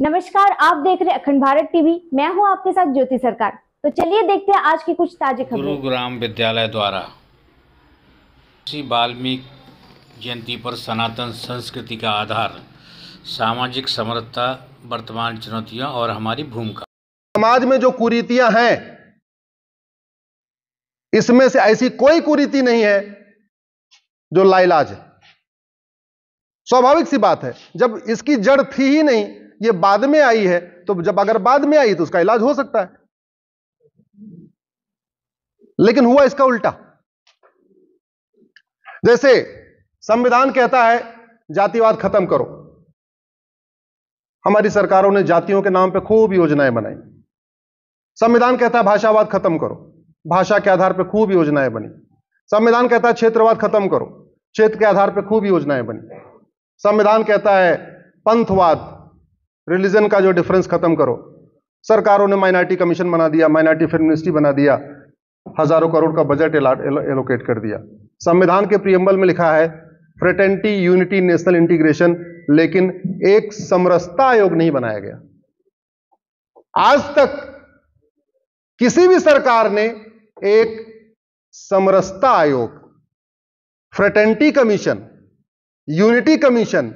नमस्कार आप देख रहे अखंड भारत टीवी मैं हूं आपके साथ ज्योति सरकार तो चलिए देखते हैं आज की कुछ ताज़ी खबरें गुरुग्राम विद्यालय द्वारा श्री वाल्मीकि जयंती पर सनातन संस्कृति का आधार सामाजिक समरसता वर्तमान चुनौतियां और हमारी भूमिका समाज में जो कुरीतियां हैं इसमें से ऐसी कोई कुरीति नहीं है जो लाइलाज है स्वाभाविक सी बात है जब इसकी जड़ थी ही नहीं ये बाद में आई है तो जब अगर बाद में आई तो उसका इलाज हो सकता है लेकिन हुआ इसका उल्टा जैसे संविधान कहता है जातिवाद खत्म करो हमारी सरकारों ने जातियों के नाम पे खूब योजनाएं बनाई संविधान कहता है भाषावाद खत्म करो भाषा के आधार पर खूब योजनाएं बनी संविधान कहता है क्षेत्रवाद खत्म करो क्षेत्र के आधार पर खूब योजनाएं बनी संविधान कहता है पंथवाद रिलीजन का जो डिफरेंस खत्म करो सरकारों ने माइनॉरिटी कमीशन बना दिया माइनॉरिटी फिल्म मिनिस्ट्री बना दिया हजारों करोड़ का बजट एलोकेट कर दिया संविधान के प्रियम्बल में लिखा है फ्रेटेंटी यूनिटी नेशनल इंटीग्रेशन लेकिन एक समरसता आयोग नहीं बनाया गया आज तक किसी भी सरकार ने एक समरसता आयोग फ्रेटेंटी कमीशन यूनिटी कमीशन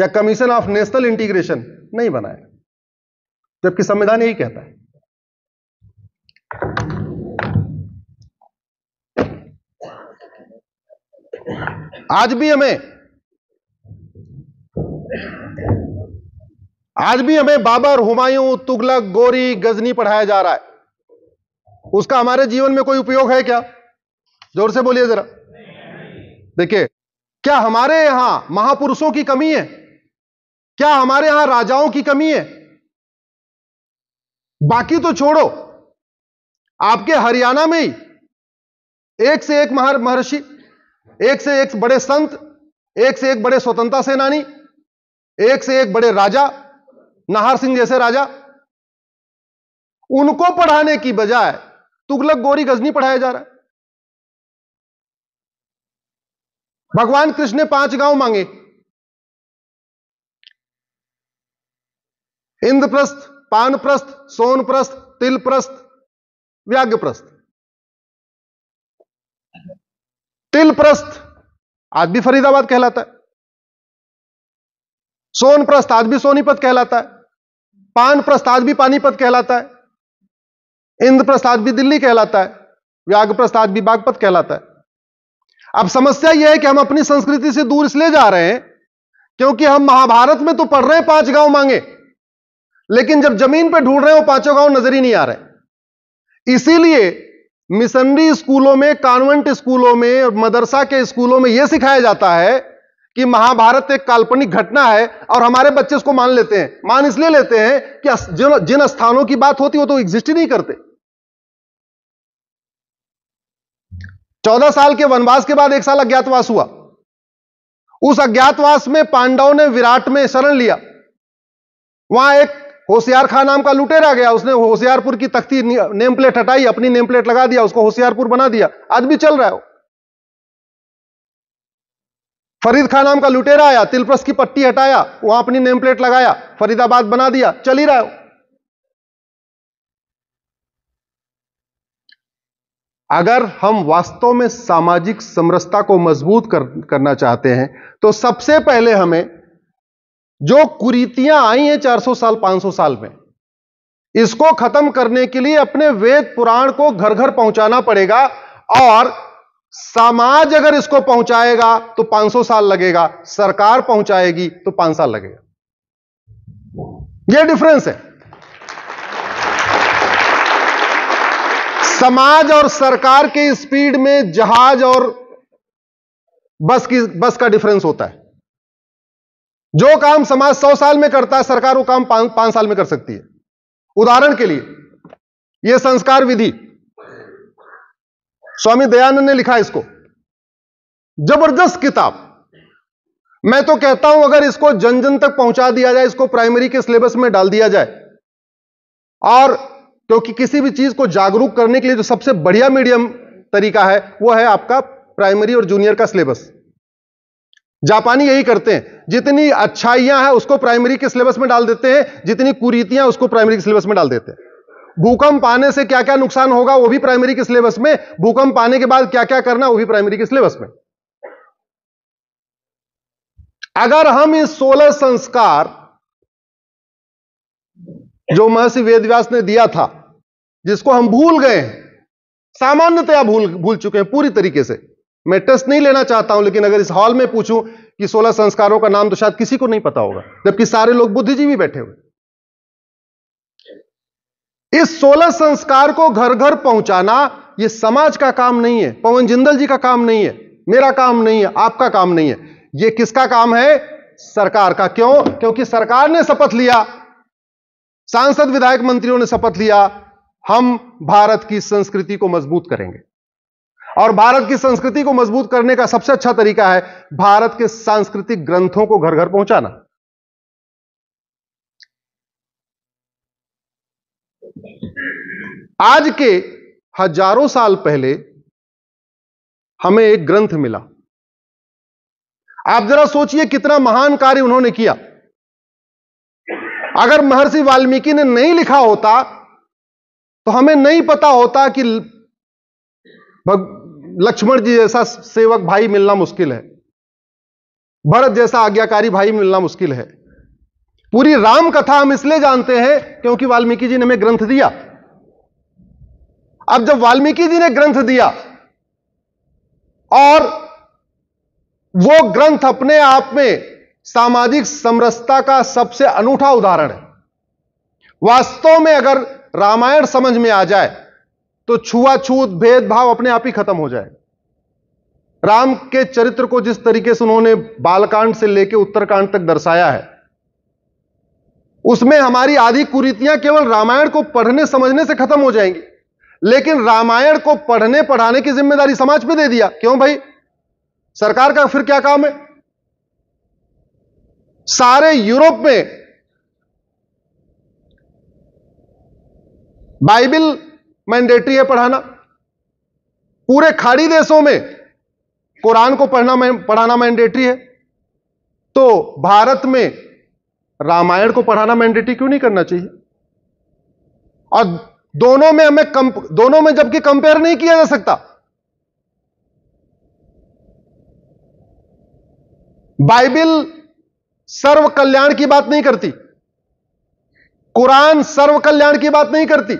या कमीशन ऑफ नेशनल इंटीग्रेशन नहीं बनाया जबकि संविधान यही कहता है आज भी हमें आज भी हमें बाबर हुमायूं तुगलक गोरी गजनी पढ़ाया जा रहा है उसका हमारे जीवन में कोई उपयोग है क्या जोर से बोलिए जरा देखिए क्या हमारे यहां महापुरुषों की कमी है क्या हमारे यहां राजाओं की कमी है बाकी तो छोड़ो आपके हरियाणा में ही एक से एक महर महर्षि एक से एक बड़े संत एक से एक बड़े स्वतंत्रता सेनानी एक से एक बड़े राजा नाहर सिंह जैसे राजा उनको पढ़ाने की बजाय तुगलक गोरी गजनी पढ़ाया जा रहा है भगवान कृष्ण ने पांच गांव मांगे इंद्रप्रस्थ पानप्रस्थ सोनप्रस्थ तिलप्रस्थ व्याग्यप्रस्थ तिलप्रस्थ आज भी फरीदाबाद कहलाता है सोनप्रस्थ आज भी सोनीपत कहलाता है पानप्रस्थ आज भी पानीपत कहलाता है इंद्रप्रस्थ आज भी दिल्ली कहलाता है व्याघ्रप्रस्थ आज भी बागपत कहलाता है अब समस्या यह है कि हम अपनी संस्कृति से दूर इसलिए जा रहे हैं क्योंकि हम महाभारत में तो पढ़ रहे हैं पांच गांव मांगे लेकिन जब जमीन पर ढूंढ रहे हो पांचों गांव नजर ही नहीं आ रहे इसीलिए मिशनरी स्कूलों में कॉन्वेंट स्कूलों में मदरसा के स्कूलों में यह सिखाया जाता है कि महाभारत एक काल्पनिक घटना है और हमारे बच्चे इसको मान लेते हैं मान इसलिए लेते हैं कि जिन जिन स्थानों की बात होती वो तो एग्जिस्ट ही नहीं करते चौदह साल के वनवास के बाद एक साल अज्ञातवास हुआ उस अज्ञातवास में पांडवों ने विराट में शरण लिया वहां एक होशियार खान नाम का लुटेरा गया उसने होशियारपुर की तख्ती नेम प्लेट हटाई अपनी नेम प्लेट लगा दिया उसको होशियारपुर बना दिया आज भी चल रहा है फरीद खान नाम का लुटेरा आया तिलप्रस की पट्टी हटाया वहां अपनी नेम प्लेट लगाया फरीदाबाद बना दिया चल ही रहा है अगर हम वास्तव में सामाजिक समरसता को मजबूत कर, करना चाहते हैं तो सबसे पहले हमें जो कुरीतियां आई हैं 400 साल 500 साल में इसको खत्म करने के लिए अपने वेद पुराण को घर घर पहुंचाना पड़ेगा और समाज अगर इसको पहुंचाएगा तो 500 साल लगेगा सरकार पहुंचाएगी तो पांच साल लगेगा यह डिफरेंस है समाज और सरकार के स्पीड में जहाज और बस की बस का डिफरेंस होता है जो काम समाज सौ साल में करता है सरकार वो काम पांच पांच साल में कर सकती है उदाहरण के लिए यह संस्कार विधि स्वामी दयानंद ने लिखा इसको जबरदस्त किताब मैं तो कहता हूं अगर इसको जन जन तक पहुंचा दिया जाए इसको प्राइमरी के सिलेबस में डाल दिया जाए और क्योंकि किसी भी चीज को जागरूक करने के लिए जो सबसे बढ़िया मीडियम तरीका है वो है आपका प्राइमरी और जूनियर का सिलेबस जापानी यही करते हैं जितनी अच्छाइयां हैं उसको प्राइमरी के सिलेबस में डाल देते हैं जितनी कुरीतियां उसको प्राइमरी के सिलेबस में डाल देते हैं भूकंप आने से क्या क्या नुकसान होगा वो भी प्राइमरी के सिलेबस में भूकंप आने के बाद क्या क्या करना वो भी प्राइमरी के सिलेबस में अगर हम इस सोलह संस्कार जो महर्षि वेदव्यास ने दिया था जिसको हम भूल गए सामान्यतया भूल भूल चुके हैं पूरी तरीके से मैं टेस्ट नहीं लेना चाहता हूं लेकिन अगर इस हॉल में पूछूं कि सोलह संस्कारों का नाम तो शायद किसी को नहीं पता होगा जबकि सारे लोग बुद्धिजीवी बैठे हुए इस सोलह संस्कार को घर घर पहुंचाना यह समाज का काम नहीं है पवन जिंदल जी का काम नहीं है मेरा काम नहीं है आपका काम नहीं है यह किसका काम है सरकार का क्यों क्योंकि सरकार ने शपथ लिया सांसद विधायक मंत्रियों ने शपथ लिया हम भारत की संस्कृति को मजबूत करेंगे और भारत की संस्कृति को मजबूत करने का सबसे अच्छा तरीका है भारत के सांस्कृतिक ग्रंथों को घर घर पहुंचाना आज के हजारों साल पहले हमें एक ग्रंथ मिला आप जरा सोचिए कितना महान कार्य उन्होंने किया अगर महर्षि वाल्मीकि ने नहीं लिखा होता तो हमें नहीं पता होता कि भग, लक्ष्मण जी जैसा सेवक भाई मिलना मुश्किल है भरत जैसा आज्ञाकारी भाई मिलना मुश्किल है पूरी राम कथा हम इसलिए जानते हैं क्योंकि वाल्मीकि जी ने हमें ग्रंथ दिया अब जब वाल्मीकि जी ने ग्रंथ दिया और वो ग्रंथ अपने आप में सामाजिक समरसता का सबसे अनूठा उदाहरण है वास्तव में अगर रामायण समझ में आ जाए तो छुआछूत भेदभाव अपने आप ही खत्म हो जाएगा राम के चरित्र को जिस तरीके से उन्होंने बालकांड से लेकर उत्तरकांड तक दर्शाया है उसमें हमारी आदि कुरीतियां केवल रामायण को पढ़ने समझने से खत्म हो जाएंगी लेकिन रामायण को पढ़ने पढ़ाने की जिम्मेदारी समाज पे दे दिया क्यों भाई सरकार का फिर क्या काम है सारे यूरोप में बाइबल मैंडेटरी है पढ़ाना पूरे खाड़ी देशों में कुरान को पढ़ना पढ़ाना मैंडेटरी है तो भारत में रामायण को पढ़ाना मैंडेटरी क्यों नहीं करना चाहिए और दोनों में हमें कम दोनों में जबकि कंपेयर नहीं किया जा सकता बाइबिल सर्व कल्याण की बात नहीं करती कुरान सर्व कल्याण की बात नहीं करती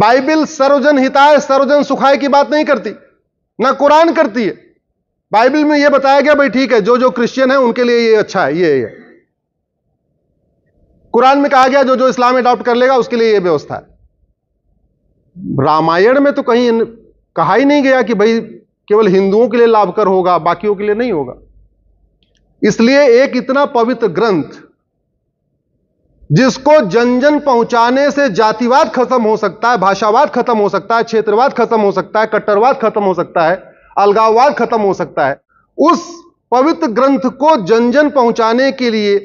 बाइबिल सर्वजन हिताय सर्वजन सुखाय की बात नहीं करती ना कुरान करती है बाइबिल में यह बताया गया भाई ठीक है जो जो क्रिश्चियन है उनके लिए ये अच्छा है ये ये कुरान में कहा गया जो जो इस्लाम अडॉप्ट कर लेगा उसके लिए यह व्यवस्था है रामायण में तो कहीं कहा ही नहीं गया कि भाई केवल हिंदुओं के लिए लाभकर होगा बाकियों के लिए नहीं होगा इसलिए एक इतना पवित्र ग्रंथ जिसको जन जन पहुंचाने से जातिवाद खत्म हो सकता है भाषावाद खत्म हो सकता है क्षेत्रवाद खत्म हो सकता है कट्टरवाद खत्म हो सकता है अलगाववाद खत्म हो सकता है उस पवित्र ग्रंथ को जन जन पहुंचाने के लिए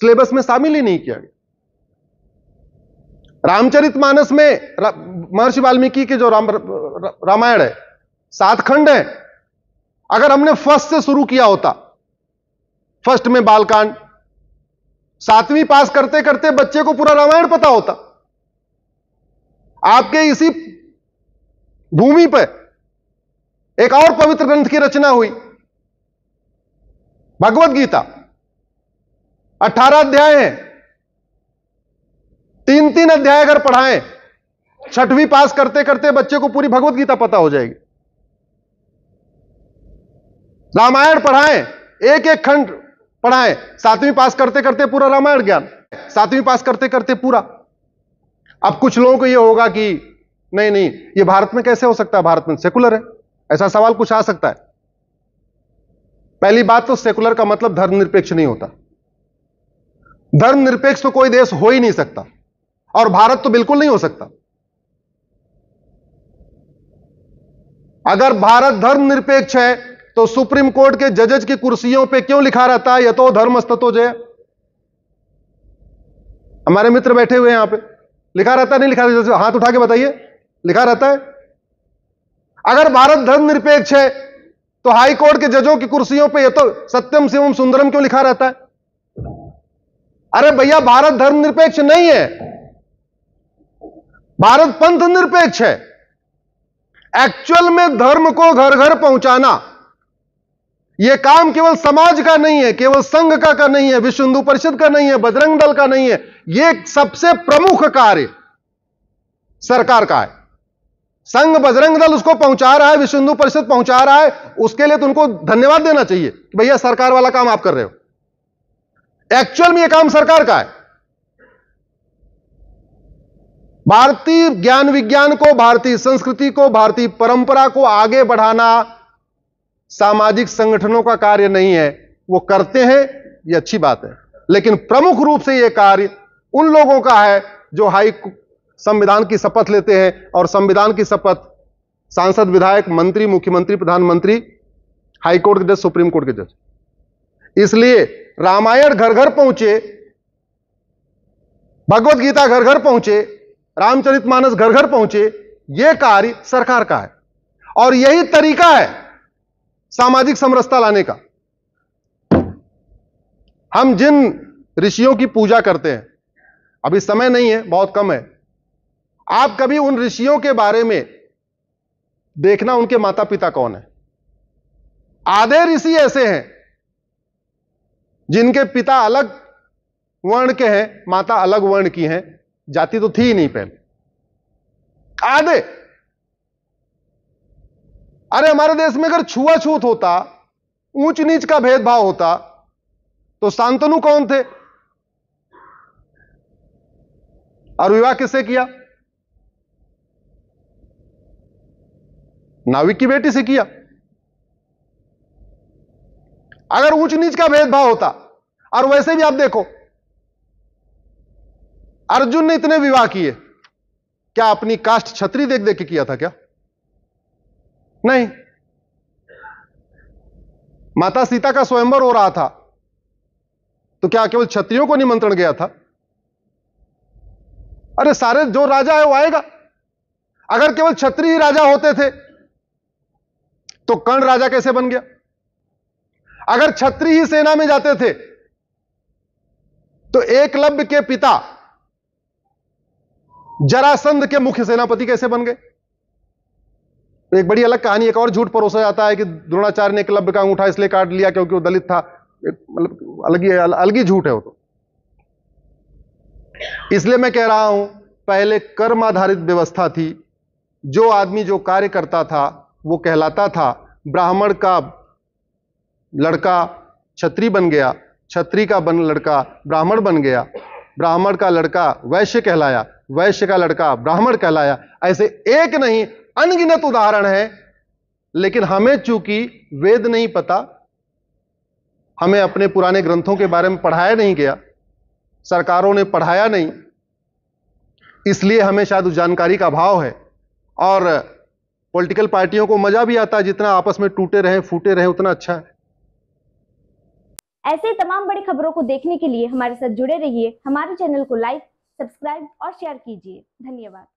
सिलेबस में शामिल ही नहीं किया गया रामचरित मानस में महर्षि वाल्मीकि के जो राम रा, रामायण है सात खंड है अगर हमने फर्स्ट से शुरू किया होता फर्स्ट में बालकांड सातवीं पास करते करते बच्चे को पूरा रामायण पता होता आपके इसी भूमि पर एक और पवित्र ग्रंथ की रचना हुई भगवत गीता अठारह अध्याय है तीन तीन अध्याय अगर पढ़ाएं छठवीं पास करते करते बच्चे को पूरी भगवत गीता पता हो जाएगी रामायण पढ़ाएं एक एक खंड पढ़ा है सातवीं पास करते करते पूरा रामायण ज्ञान सातवीं पास करते करते पूरा अब कुछ लोगों को यह होगा कि नहीं नहीं ये भारत में कैसे हो सकता है भारत में सेकुलर है ऐसा सवाल कुछ आ सकता है पहली बात तो सेकुलर का मतलब धर्मनिरपेक्ष नहीं होता धर्मनिरपेक्ष तो कोई देश हो ही नहीं सकता और भारत तो बिल्कुल नहीं हो सकता अगर भारत धर्मनिरपेक्ष है तो सुप्रीम कोर्ट के जजेज की कुर्सियों पे क्यों लिखा रहता है यथो तो धर्म स्तो जय हमारे मित्र बैठे हुए हैं यहां पे लिखा रहता है नहीं लिखा रहता हाथ उठा के बताइए लिखा रहता है अगर भारत धर्म निरपेक्ष है तो हाई कोर्ट के जजों की कुर्सियों पे ये तो सत्यम शिवम सुंदरम क्यों लिखा रहता है अरे भैया भारत धर्म निरपेक्ष नहीं है भारत पंथ निरपेक्ष है एक्चुअल में धर्म को घर घर पहुंचाना यह काम केवल समाज का नहीं है केवल संघ का का नहीं है विश्व हिंदू परिषद का नहीं है बजरंग दल का नहीं है यह सबसे प्रमुख कार्य सरकार का है संघ बजरंग दल उसको पहुंचा रहा है विश्व हिंदू परिषद पहुंचा रहा है उसके लिए तो उनको धन्यवाद देना चाहिए कि भैया सरकार वाला काम आप कर रहे हो एक्चुअल में यह काम सरकार का है भारतीय ज्ञान विज्ञान को भारतीय संस्कृति को भारतीय परंपरा को आगे बढ़ाना सामाजिक संगठनों का कार्य नहीं है वो करते हैं ये अच्छी बात है लेकिन प्रमुख रूप से ये कार्य उन लोगों का है जो हाई संविधान की शपथ लेते हैं और संविधान की शपथ सांसद विधायक मंत्री मुख्यमंत्री प्रधानमंत्री हाईकोर्ट के जज सुप्रीम कोर्ट के जज इसलिए रामायण घर घर पहुंचे भगवत गीता घर घर पहुंचे रामचरितमानस घर घर पहुंचे यह कार्य सरकार का है और यही तरीका है सामाजिक समरसता लाने का हम जिन ऋषियों की पूजा करते हैं अभी समय नहीं है बहुत कम है आप कभी उन ऋषियों के बारे में देखना उनके माता पिता कौन है आधे ऋषि ऐसे हैं जिनके पिता अलग वर्ण के हैं माता अलग वर्ण की हैं जाति तो थी ही नहीं पहले आधे अरे हमारे देश में अगर छुआछूत होता ऊंच नीच का भेदभाव होता तो शांतनु कौन थे और विवाह किससे किया नाविक की बेटी से किया अगर ऊंच नीच का भेदभाव होता और वैसे भी आप देखो अर्जुन ने इतने विवाह किए क्या अपनी कास्ट छत्री देख देख के किया था क्या नहीं माता सीता का स्वयंवर हो रहा था तो क्या केवल क्षत्रियों को निमंत्रण गया था अरे सारे जो राजा है वो आएगा अगर केवल क्षत्रिय ही राजा होते थे तो कर्ण राजा कैसे बन गया अगर क्षत्रिय ही सेना में जाते थे तो एकलव्य के पिता जरासंध के मुख्य सेनापति कैसे बन गए तो एक बड़ी अलग कहानी एक और झूठ परोसा जाता है कि द्रोणाचार्य ने क्लब का अंगूठा इसलिए काट लिया क्योंकि वो दलित था मतलब अलग ही अलग ही झूठ है वो तो इसलिए मैं कह रहा हूं पहले कर्म आधारित व्यवस्था थी जो आदमी जो कार्य करता था वो कहलाता था ब्राह्मण का लड़का छत्री बन गया छत्री का बन लड़का ब्राह्मण बन गया ब्राह्मण का लड़का वैश्य कहलाया वैश्य का लड़का ब्राह्मण कहलाया ऐसे एक नहीं अनगिनत उदाहरण है लेकिन हमें चूंकि वेद नहीं पता हमें अपने पुराने ग्रंथों के बारे में पढ़ाया नहीं गया सरकारों ने पढ़ाया नहीं इसलिए हमें शायद उस जानकारी का अभाव है और पॉलिटिकल पार्टियों को मजा भी आता है जितना आपस में टूटे रहे फूटे रहे उतना अच्छा है ऐसे तमाम बड़ी खबरों को देखने के लिए हमारे साथ जुड़े रहिए हमारे चैनल को लाइक सब्सक्राइब और शेयर कीजिए धन्यवाद